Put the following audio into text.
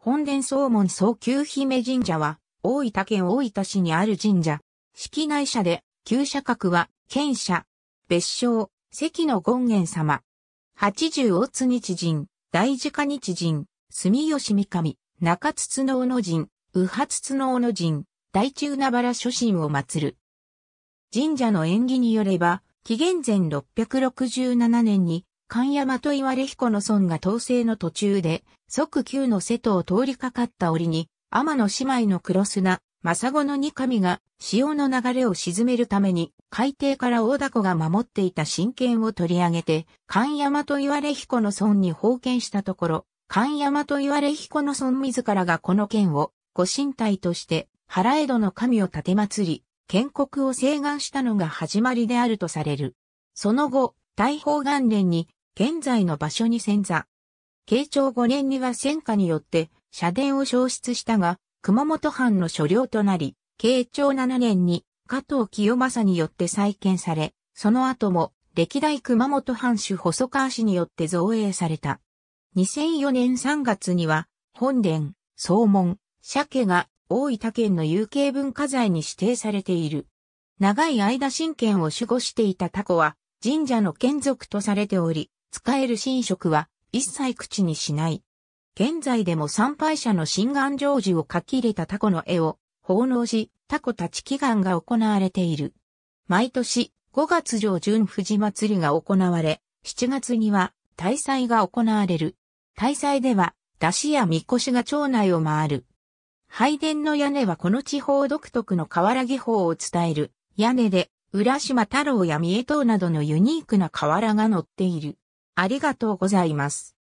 本殿総門総旧姫神社は、大分県大分市にある神社。式内社で、旧社格は、県社。別称、関の権現様。八十大津日神、大塚日神、住吉三上、中津の野神、右派津の野神、大中名原諸神を祀る。神社の縁起によれば、紀元前667年に神山と岩根彦の村が統制の途中で、即旧の瀬戸を通りかかった折に、天の姉妹の黒砂、政子の二神が潮の流れを沈めるために海底から大凧が守っていた神剣を取り上げて、神山と岩われ彦の村に封建したところ、神山と岩われ彦の村自らがこの剣をご神体として原江戸の神を建祭り、建国を請願したのが始まりであるとされる。その後、大宝元年に現在の場所に潜座。慶長5年には戦火によって社殿を消失したが、熊本藩の所領となり、慶長7年に加藤清正によって再建され、その後も歴代熊本藩主細川氏によって造営された。2004年3月には、本殿、総門、鮭が大分県の有形文化財に指定されている。長い間神権を守護していたタコは神社の眷属とされており、使える神職は一切口にしない。現在でも参拝者の心願成就を書き入れたタコの絵を奉納し、タコ立ち祈願が行われている。毎年5月上旬富士祭りが行われ、7月には大祭が行われる。大祭では、出汁やみこしが町内を回る。拝殿の屋根はこの地方独特の瓦技法を伝える屋根で、浦島太郎や三重島などのユニークな瓦が乗っている。ありがとうございます。